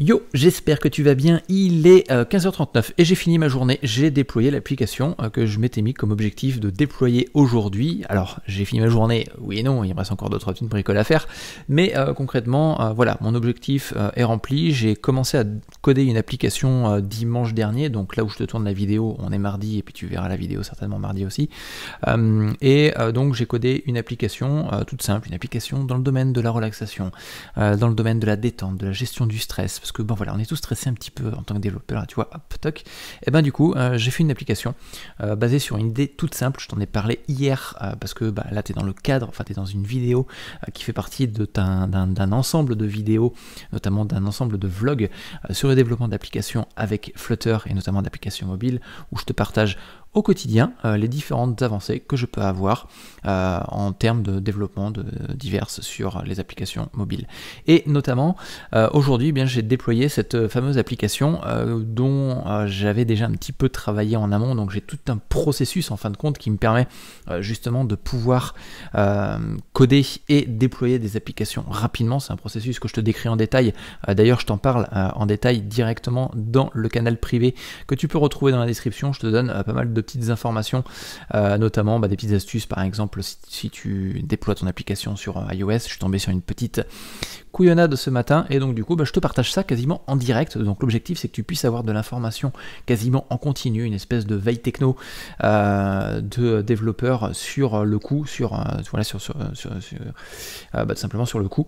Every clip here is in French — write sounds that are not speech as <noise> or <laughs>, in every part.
Yo, j'espère que tu vas bien. Il est 15h39 euh, et j'ai fini ma journée. J'ai déployé l'application euh, que je m'étais mis comme objectif de déployer aujourd'hui. Alors, j'ai fini ma journée, oui et non, il me reste encore d'autres petites bricoles à faire. Mais euh, concrètement, voilà, mon objectif est rempli. J'ai commencé à coder une application dimanche dernier. Donc là où je te tourne la vidéo, on est mardi et puis tu verras la vidéo certainement mardi aussi. et donc j'ai codé une application toute simple, une application dans le domaine de la relaxation, dans le domaine de la détente, de la gestion du stress parce que bon voilà, on est tous stressés un petit peu en tant que développeur, hein, tu vois, hop, toc. Et eh ben du coup, euh, j'ai fait une application euh, basée sur une idée toute simple, je t'en ai parlé hier, euh, parce que bah, là tu es dans le cadre, enfin tu es dans une vidéo qui fait partie d'un ensemble de vidéos, notamment d'un ensemble de vlogs sur le développement d'applications avec Flutter et notamment d'applications mobiles, où je te partage au quotidien euh, les différentes avancées que je peux avoir euh, en termes de développement de, diverses sur les applications mobiles. Et notamment euh, aujourd'hui, eh bien j'ai déployé cette fameuse application dont j'avais déjà un petit peu travaillé en amont, donc j'ai tout un processus en fin de compte qui me permet justement de pouvoir coder et déployer des applications rapidement. C'est un processus que je te décris en détail. D'ailleurs, je t'en parle en détail directement dans le canal privé que tu peux retrouver dans la description. Je te donne pas mal de petites informations, euh, notamment bah, des petites astuces. Par exemple, si, tu déploies ton application sur euh, iOS, je suis tombé sur une petite couillonnade ce matin et donc du coup, bah, je te partage ça quasiment en direct. Donc l'objectif, c'est que tu puisses avoir de l'information quasiment en continu, une espèce de veille techno euh, de développeur sur le coup, sur, voilà, sur, bah, simplement sur le coup.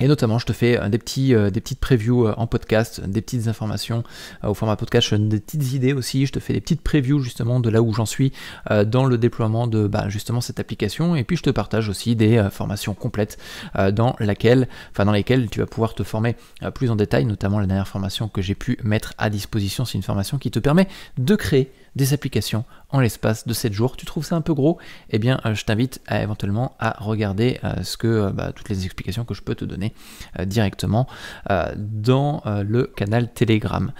Et notamment, je te fais euh, des, petits, euh, des petites previews euh, en podcast, des petites informations au format podcast, des petites idées aussi. Je te fais des petites previews justement de là où j'en suis dans le déploiement de bah, justement cette application. Et puis, je te partage aussi des formations complètes dans, laquelle, enfin, dans lesquelles tu vas pouvoir te former plus en détail, notamment la dernière formation que j'ai pu mettre à disposition. C'est une formation qui te permet de créer des applications en l'espace de 7 jours. Tu trouves ça un peu gros Eh bien, euh, je t'invite à, éventuellement à regarder euh, ce que euh, bah, toutes les explications que je peux te donner directement dans le canal Telegram.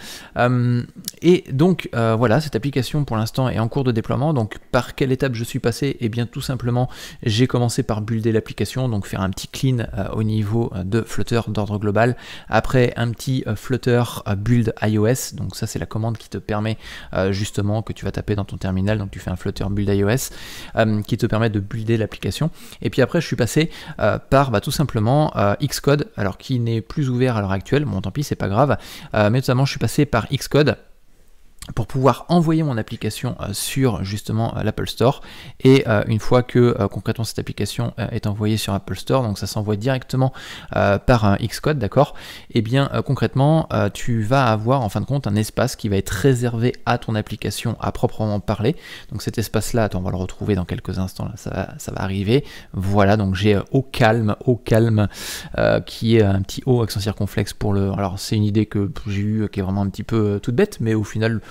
et donc voilà, cette application pour l'instant est en cours de déploiement. Donc par quelle étape je suis passé Eh bien, tout simplement, j'ai commencé par builder l'application, donc faire un petit clean au niveau de Flutter d'ordre global. Après, un petit Flutter build iOS. Donc ça, c'est la commande qui te permet justement que tu vas taper dans ton terminal, donc tu fais un Flutter build iOS euh, qui te permet de builder l'application. Et puis après, je suis passé euh, par bah, tout simplement euh, Xcode, alors qui n'est plus ouvert à l'heure actuelle, bon tant pis, c'est pas grave, mais notamment je suis passé par Xcode pour pouvoir envoyer mon application euh, sur justement euh, l'Apple Store et euh, une fois que concrètement cette application est envoyée sur Apple Store donc ça s'envoie directement par un Xcode d'accord et eh bien concrètement tu vas avoir en fin de compte un espace qui va être réservé à ton application à proprement parler donc cet espace là attends on va le retrouver dans quelques instants là ça va, arriver voilà donc j'ai au calme au calme qui est un petit haut accent circonflexe pour le alors c'est une idée que j'ai eu qui est vraiment un petit peu toute bête mais au final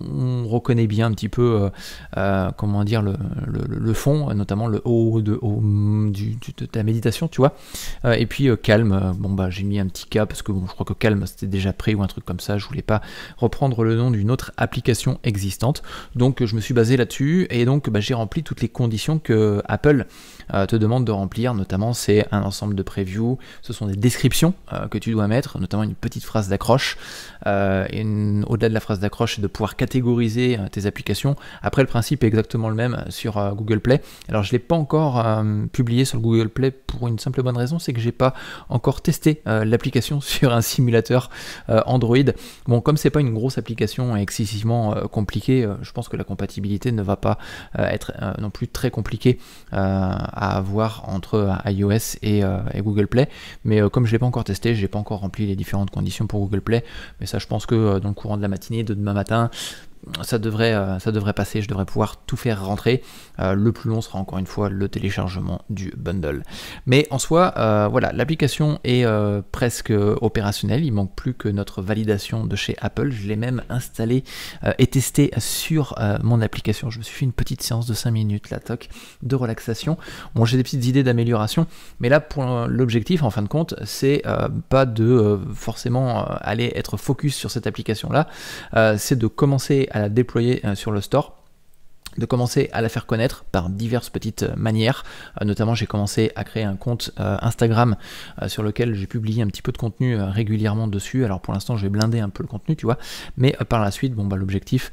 on reconnaît bien un petit peu euh, euh, comment dire le, fond, notamment le haut de, haut mm, du, de ta méditation, tu vois. Euh, et puis calme, bon bah j'ai mis un petit cas parce que je crois que calme c'était déjà prêt ou un truc comme ça, je voulais pas reprendre le nom d'une autre application existante. Donc je me suis basé là-dessus et donc bah, j'ai rempli toutes les conditions que Apple te demande de remplir, notamment c'est un ensemble de previews, ce sont des descriptions que tu dois mettre, notamment une petite phrase d'accroche. au-delà de la phrase d'accroche, c'est de pouvoir catégoriser euh, tes applications. Après, le principe est exactement le même euh, sur euh, Google Play. Alors, je ne l'ai pas encore publié sur Google Play pour une simple bonne raison, c'est que j'ai pas encore testé l'application <laughs> sur un simulateur Android. Bon, comme c'est pas une grosse application excessivement compliquée, je pense que la compatibilité ne va pas être non plus très compliquée à avoir entre iOS et, et Google Play. Mais comme je l'ai pas encore testé, j'ai pas encore rempli les différentes conditions pour Google Play. Mais ça, je pense que dans le courant de la matinée de demain matin, ça devrait, euh, ça devrait passer, je devrais pouvoir tout faire rentrer. Euh, le plus long sera encore une fois le téléchargement du bundle. Mais en soi, euh, voilà, l'application est presque opérationnelle. Il manque plus que notre validation de chez Apple. Je l'ai même installée et testée sur mon application. Je me suis fait une petite séance de 5 minutes, la toc, de relaxation. Bon, j'ai des petites idées d'amélioration, mais là, pour l'objectif, en fin de compte, c'est pas de forcément aller être focus sur cette application-là. c'est de commencer à la déployer euh, sur le store de commencer à la faire connaître par diverses petites euh, manières. Euh, notamment, j'ai commencé à créer un compte euh, Instagram sur lequel j'ai publié un petit peu de contenu régulièrement dessus. Alors pour l'instant, je vais blinder un peu le contenu, tu vois. Mais par la suite, bon bah l'objectif,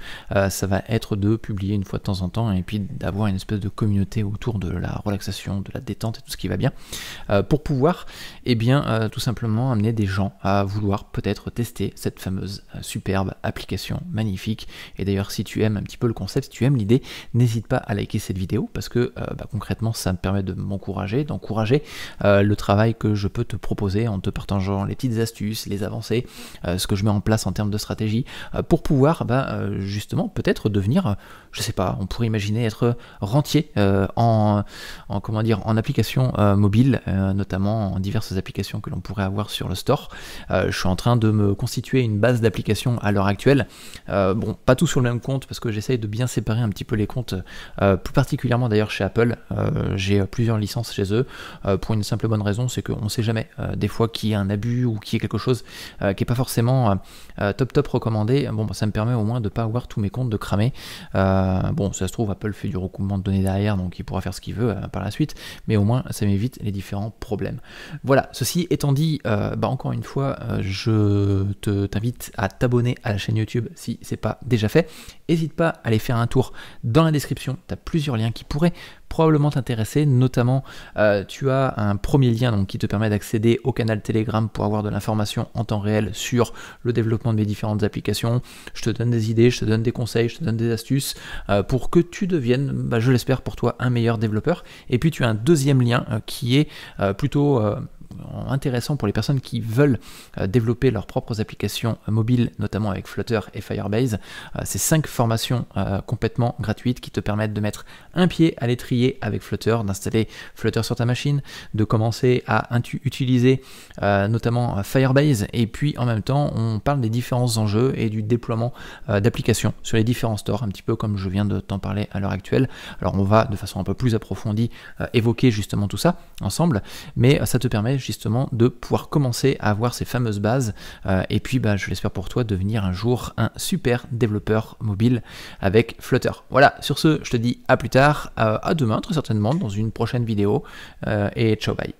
ça va être de publier une fois de temps en temps et puis d'avoir une espèce de communauté autour de la relaxation, de la détente et tout ce qui va bien, pour pouvoir, et eh bien, tout simplement amener des gens à vouloir peut-être tester cette fameuse superbe application magnifique. Et d'ailleurs, si tu aimes un petit peu le concept, si tu aimes l'idée, N'hésite pas à liker cette vidéo parce que euh, bah, concrètement ça me permet de m'encourager, d'encourager euh, le travail que je peux te proposer en te partageant les petites astuces, les avancées, euh, ce que je mets en place en termes de stratégie pour pouvoir bah, justement peut-être devenir, je sais pas, on pourrait imaginer être rentier en, en, comment dire en application mobile, notamment en diverses applications que l'on pourrait avoir sur le store. je suis en train de me constituer une base d'applications à l'heure actuelle. bon, pas tout sur le même compte parce que j'essaye de bien séparer un petit peu les comptes, euh, plus particulièrement d'ailleurs chez Apple. Euh, j'ai plusieurs licences chez eux euh, pour une simple bonne raison, c'est qu'on ne sait jamais des fois qu'il y a un abus ou qu'il y a quelque chose qui n'est pas forcément top top recommandé. Bon, bah, ça me permet au moins de ne pas avoir tous mes comptes de cramer. bon, ça se trouve, Apple fait du recoupement de données derrière, donc il pourra faire ce qu'il veut par la suite, mais au moins ça m'évite les différents problèmes. Voilà, ceci étant dit, bah, encore une fois, je te t'invite à t'abonner à la chaîne YouTube si c'est pas déjà fait. N'hésite pas à aller faire un tour dans la description, tu as plusieurs liens qui pourraient probablement t'intéresser, notamment euh, tu as un premier lien qui te permet d'accéder au canal Telegram pour avoir de l'information en temps réel sur le développement de mes différentes applications. Je te donne des idées, je te donne des conseils, je te donne des astuces euh, pour que tu deviennes, bah, je l'espère pour toi, un meilleur développeur. Et puis tu as un deuxième lien euh, qui est plutôt intéressant pour les personnes qui veulent euh, développer leurs propres applications mobiles, notamment avec Flutter et Firebase. Euh, C'est cinq formations euh, complètement gratuites qui te permettent de mettre un pied à l'étrier avec Flutter, d'installer Flutter sur ta machine, de commencer à utiliser notamment Firebase, et puis en même temps, on parle des différents enjeux et du déploiement d'applications sur les différents stores, un petit peu comme je viens de t'en parler à l'heure actuelle. Alors on va de façon un peu plus approfondie évoquer justement tout ça ensemble, mais ça te permet justement de pouvoir commencer à avoir ces fameuses bases euh, et puis bah, je l'espère pour toi devenir un jour un super développeur mobile avec Flutter. Voilà, sur ce, je te dis à plus tard, euh, à demain très certainement dans une prochaine vidéo euh, et ciao bye.